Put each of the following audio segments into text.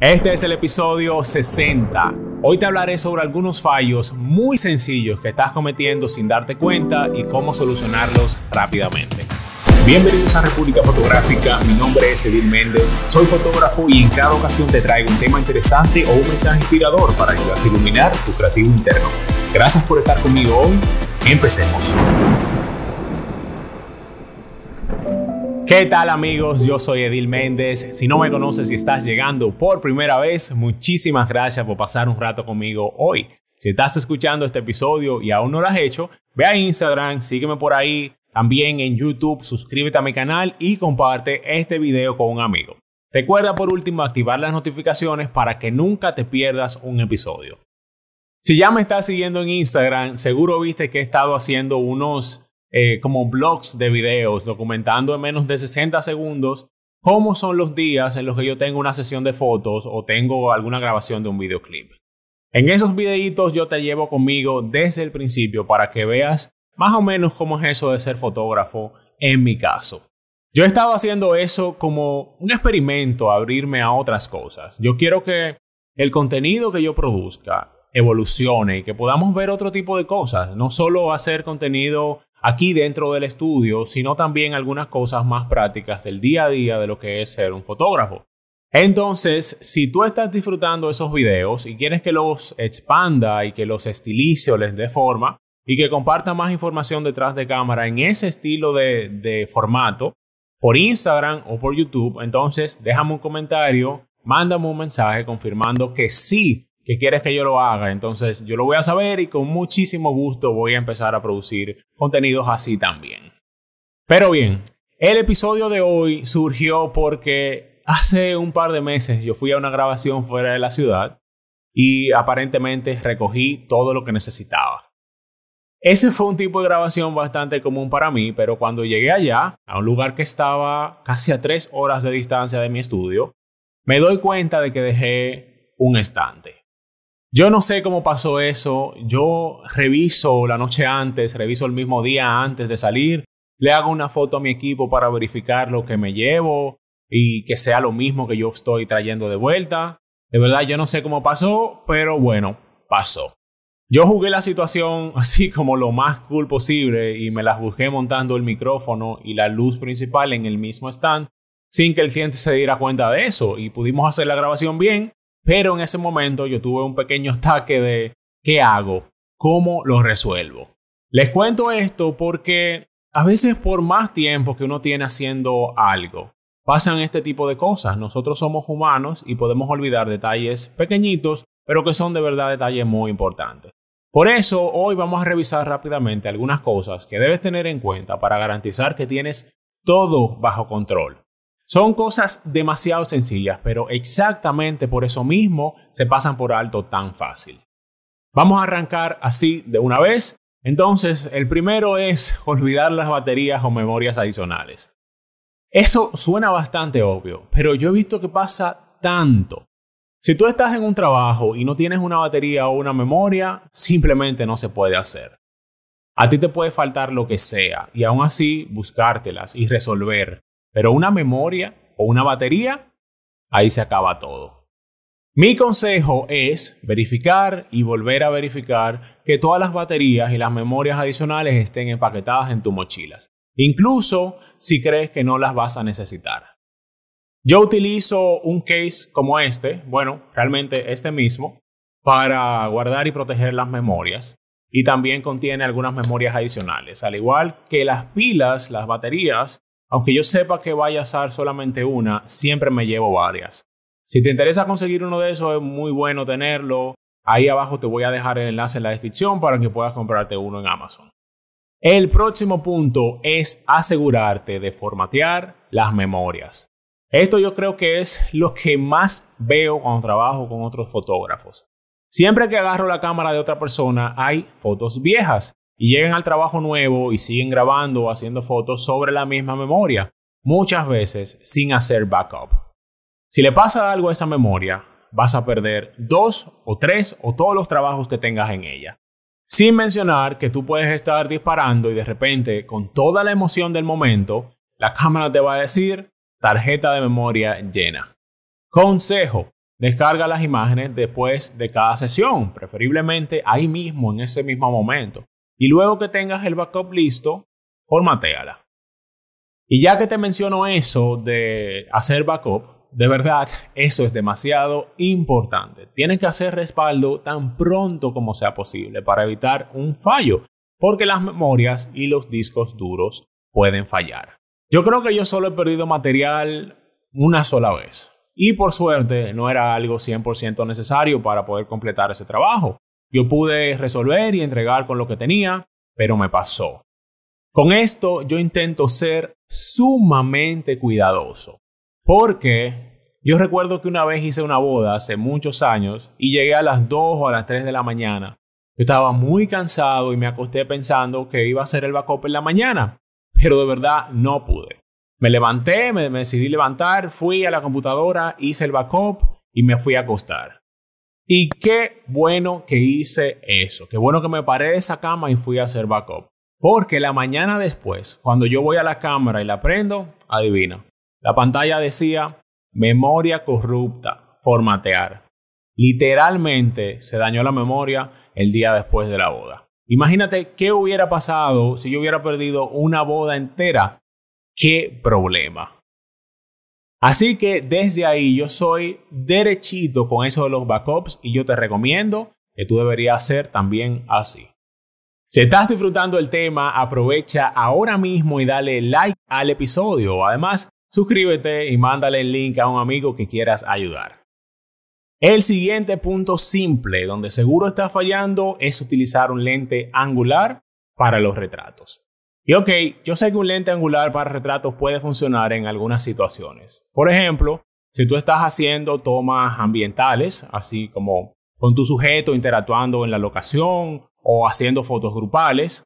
Este es el episodio 60. Hoy te hablaré sobre algunos fallos muy sencillos que estás cometiendo sin darte cuenta y cómo solucionarlos rápidamente. Bienvenidos a República Fotográfica, mi nombre es Edil Méndez, soy fotógrafo y en cada ocasión te traigo un tema interesante o un mensaje inspirador para ayudarte a iluminar tu creativo interno. Gracias por estar conmigo hoy, empecemos. ¿Qué tal amigos? Yo soy Edil Méndez. Si no me conoces y estás llegando por primera vez, muchísimas gracias por pasar un rato conmigo hoy. Si estás escuchando este episodio y aún no lo has hecho, ve a Instagram, sígueme por ahí, también en YouTube, suscríbete a mi canal y comparte este video con un amigo. Recuerda por último activar las notificaciones para que nunca te pierdas un episodio. Si ya me estás siguiendo en Instagram, seguro viste que he estado haciendo unos eh, como blogs de videos, documentando en menos de 60 segundos cómo son los días en los que yo tengo una sesión de fotos o tengo alguna grabación de un videoclip. En esos videitos yo te llevo conmigo desde el principio para que veas más o menos cómo es eso de ser fotógrafo en mi caso. Yo he estado haciendo eso como un experimento, abrirme a otras cosas. Yo quiero que el contenido que yo produzca evolucione y que podamos ver otro tipo de cosas, no solo hacer contenido aquí dentro del estudio, sino también algunas cosas más prácticas del día a día de lo que es ser un fotógrafo. Entonces, si tú estás disfrutando esos videos y quieres que los expanda y que los estilice o les dé forma y que comparta más información detrás de cámara en ese estilo de, de formato, por Instagram o por YouTube, entonces déjame un comentario, mándame un mensaje confirmando que sí que quieres que yo lo haga. Entonces yo lo voy a saber y con muchísimo gusto voy a empezar a producir contenidos así también. Pero bien, el episodio de hoy surgió porque hace un par de meses yo fui a una grabación fuera de la ciudad y aparentemente recogí todo lo que necesitaba. Ese fue un tipo de grabación bastante común para mí, pero cuando llegué allá, a un lugar que estaba casi a tres horas de distancia de mi estudio, me doy cuenta de que dejé un estante. Yo no sé cómo pasó eso. Yo reviso la noche antes, reviso el mismo día antes de salir, le hago una foto a mi equipo para verificar lo que me llevo y que sea lo mismo que yo estoy trayendo de vuelta. De verdad, yo no sé cómo pasó, pero bueno, pasó. Yo jugué la situación así como lo más cool posible y me las busqué montando el micrófono y la luz principal en el mismo stand sin que el cliente se diera cuenta de eso y pudimos hacer la grabación bien pero en ese momento yo tuve un pequeño ataque de ¿qué hago? ¿Cómo lo resuelvo? Les cuento esto porque a veces por más tiempo que uno tiene haciendo algo, pasan este tipo de cosas. Nosotros somos humanos y podemos olvidar detalles pequeñitos, pero que son de verdad detalles muy importantes. Por eso hoy vamos a revisar rápidamente algunas cosas que debes tener en cuenta para garantizar que tienes todo bajo control. Son cosas demasiado sencillas, pero exactamente por eso mismo se pasan por alto tan fácil. Vamos a arrancar así de una vez. Entonces, el primero es olvidar las baterías o memorias adicionales. Eso suena bastante obvio, pero yo he visto que pasa tanto. Si tú estás en un trabajo y no tienes una batería o una memoria, simplemente no se puede hacer. A ti te puede faltar lo que sea y aún así buscártelas y resolver. Pero una memoria o una batería, ahí se acaba todo. Mi consejo es verificar y volver a verificar que todas las baterías y las memorias adicionales estén empaquetadas en tu mochilas, incluso si crees que no las vas a necesitar. Yo utilizo un case como este, bueno, realmente este mismo, para guardar y proteger las memorias y también contiene algunas memorias adicionales, al igual que las pilas, las baterías aunque yo sepa que vaya a usar solamente una, siempre me llevo varias. Si te interesa conseguir uno de esos, es muy bueno tenerlo. Ahí abajo te voy a dejar el enlace en la descripción para que puedas comprarte uno en Amazon. El próximo punto es asegurarte de formatear las memorias. Esto yo creo que es lo que más veo cuando trabajo con otros fotógrafos. Siempre que agarro la cámara de otra persona hay fotos viejas y llegan al trabajo nuevo y siguen grabando o haciendo fotos sobre la misma memoria, muchas veces sin hacer backup. Si le pasa algo a esa memoria, vas a perder dos o tres o todos los trabajos que tengas en ella. Sin mencionar que tú puedes estar disparando y de repente, con toda la emoción del momento, la cámara te va a decir tarjeta de memoria llena. Consejo, descarga las imágenes después de cada sesión, preferiblemente ahí mismo, en ese mismo momento y luego que tengas el backup listo, formateala. Y ya que te menciono eso de hacer backup, de verdad, eso es demasiado importante. Tienes que hacer respaldo tan pronto como sea posible para evitar un fallo, porque las memorias y los discos duros pueden fallar. Yo creo que yo solo he perdido material una sola vez. Y por suerte no era algo 100% necesario para poder completar ese trabajo. Yo pude resolver y entregar con lo que tenía, pero me pasó. Con esto yo intento ser sumamente cuidadoso, porque yo recuerdo que una vez hice una boda hace muchos años y llegué a las 2 o a las 3 de la mañana. Yo estaba muy cansado y me acosté pensando que iba a hacer el backup en la mañana, pero de verdad no pude. Me levanté, me, me decidí levantar, fui a la computadora, hice el backup y me fui a acostar. Y qué bueno que hice eso. Qué bueno que me paré de esa cama y fui a hacer backup. Porque la mañana después, cuando yo voy a la cámara y la prendo, adivina. La pantalla decía memoria corrupta, formatear. Literalmente se dañó la memoria el día después de la boda. Imagínate qué hubiera pasado si yo hubiera perdido una boda entera. Qué problema. Así que desde ahí yo soy derechito con eso de los backups y yo te recomiendo que tú deberías hacer también así. Si estás disfrutando el tema, aprovecha ahora mismo y dale like al episodio. Además, suscríbete y mándale el link a un amigo que quieras ayudar. El siguiente punto simple donde seguro estás fallando es utilizar un lente angular para los retratos. Y ok, yo sé que un lente angular para retratos puede funcionar en algunas situaciones. Por ejemplo, si tú estás haciendo tomas ambientales, así como con tu sujeto interactuando en la locación o haciendo fotos grupales,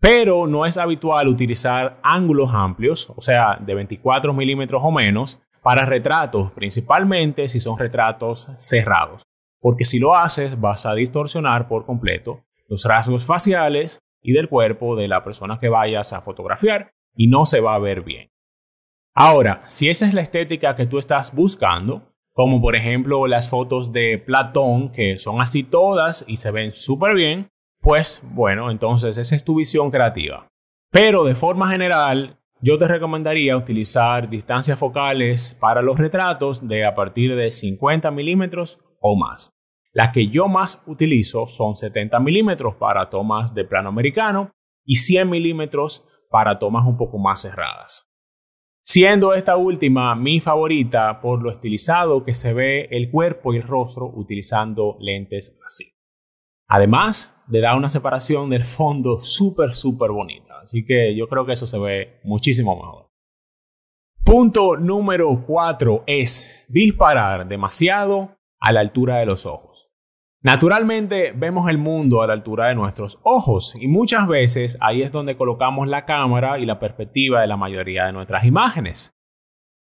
pero no es habitual utilizar ángulos amplios, o sea, de 24 milímetros o menos, para retratos, principalmente si son retratos cerrados, porque si lo haces vas a distorsionar por completo los rasgos faciales y del cuerpo de la persona que vayas a fotografiar y no se va a ver bien. Ahora, si esa es la estética que tú estás buscando, como por ejemplo las fotos de Platón, que son así todas y se ven súper bien, pues bueno, entonces esa es tu visión creativa. Pero de forma general, yo te recomendaría utilizar distancias focales para los retratos de a partir de 50 milímetros o más. La que yo más utilizo son 70 milímetros para tomas de plano americano y 100 milímetros para tomas un poco más cerradas. Siendo esta última mi favorita por lo estilizado que se ve el cuerpo y el rostro utilizando lentes así. Además, le da una separación del fondo súper, súper bonita. Así que yo creo que eso se ve muchísimo mejor. Punto número 4 es disparar demasiado a la altura de los ojos. Naturalmente vemos el mundo a la altura de nuestros ojos y muchas veces ahí es donde colocamos la cámara y la perspectiva de la mayoría de nuestras imágenes.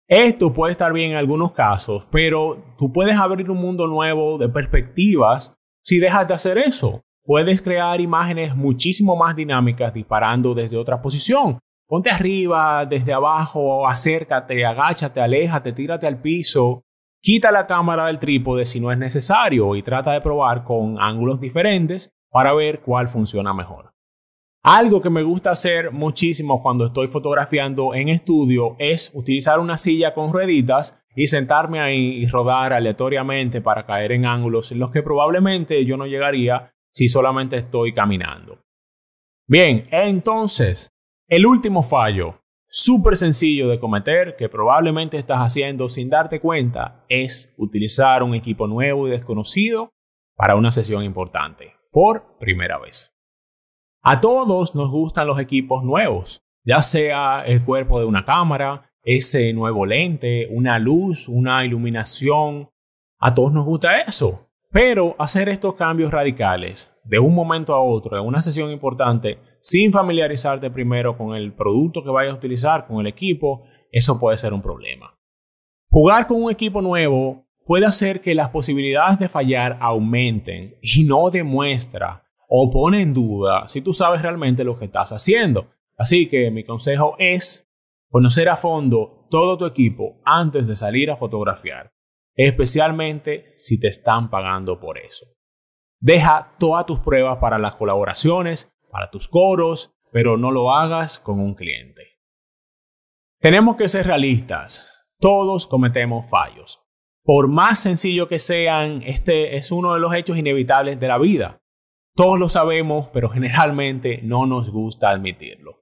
Esto puede estar bien en algunos casos, pero tú puedes abrir un mundo nuevo de perspectivas si dejas de hacer eso. Puedes crear imágenes muchísimo más dinámicas disparando desde otra posición. Ponte arriba, desde abajo, acércate, agáchate, aléjate, tírate al piso. Quita la cámara del trípode si no es necesario y trata de probar con ángulos diferentes para ver cuál funciona mejor. Algo que me gusta hacer muchísimo cuando estoy fotografiando en estudio es utilizar una silla con rueditas y sentarme ahí y rodar aleatoriamente para caer en ángulos en los que probablemente yo no llegaría si solamente estoy caminando. Bien, entonces, el último fallo súper sencillo de cometer que probablemente estás haciendo sin darte cuenta es utilizar un equipo nuevo y desconocido para una sesión importante por primera vez. A todos nos gustan los equipos nuevos, ya sea el cuerpo de una cámara, ese nuevo lente, una luz, una iluminación. A todos nos gusta eso. Pero hacer estos cambios radicales de un momento a otro, en una sesión importante, sin familiarizarte primero con el producto que vayas a utilizar, con el equipo, eso puede ser un problema. Jugar con un equipo nuevo puede hacer que las posibilidades de fallar aumenten y no demuestra o pone en duda si tú sabes realmente lo que estás haciendo. Así que mi consejo es conocer a fondo todo tu equipo antes de salir a fotografiar, especialmente si te están pagando por eso. Deja todas tus pruebas para las colaboraciones para tus coros, pero no lo hagas con un cliente. Tenemos que ser realistas. Todos cometemos fallos. Por más sencillo que sean, este es uno de los hechos inevitables de la vida. Todos lo sabemos, pero generalmente no nos gusta admitirlo.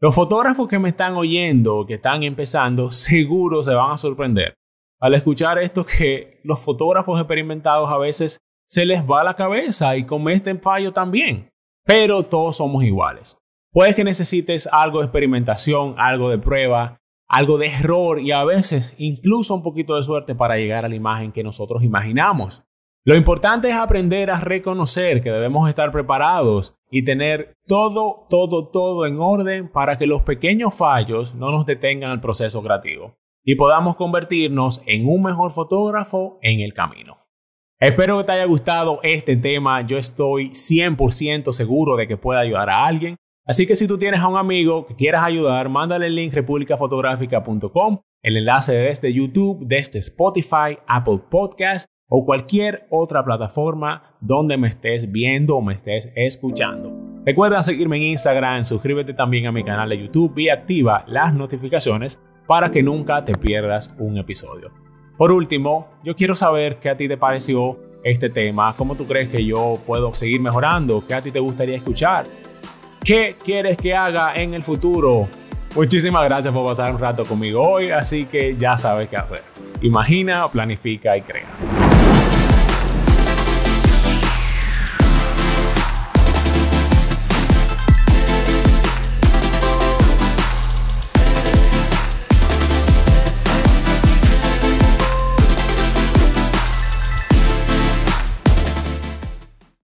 Los fotógrafos que me están oyendo, que están empezando, seguro se van a sorprender al escuchar esto que los fotógrafos experimentados a veces se les va la cabeza y cometen fallos también pero todos somos iguales. Puede que necesites algo de experimentación, algo de prueba, algo de error y a veces incluso un poquito de suerte para llegar a la imagen que nosotros imaginamos. Lo importante es aprender a reconocer que debemos estar preparados y tener todo, todo, todo en orden para que los pequeños fallos no nos detengan el proceso creativo y podamos convertirnos en un mejor fotógrafo en el camino. Espero que te haya gustado este tema. Yo estoy 100% seguro de que pueda ayudar a alguien. Así que si tú tienes a un amigo que quieras ayudar, mándale el link republicafotográfica.com, el enlace de este YouTube, de este Spotify, Apple Podcast o cualquier otra plataforma donde me estés viendo o me estés escuchando. Recuerda seguirme en Instagram, suscríbete también a mi canal de YouTube y activa las notificaciones para que nunca te pierdas un episodio. Por último, yo quiero saber qué a ti te pareció este tema, cómo tú crees que yo puedo seguir mejorando, qué a ti te gustaría escuchar, qué quieres que haga en el futuro. Muchísimas gracias por pasar un rato conmigo hoy, así que ya sabes qué hacer. Imagina, planifica y crea.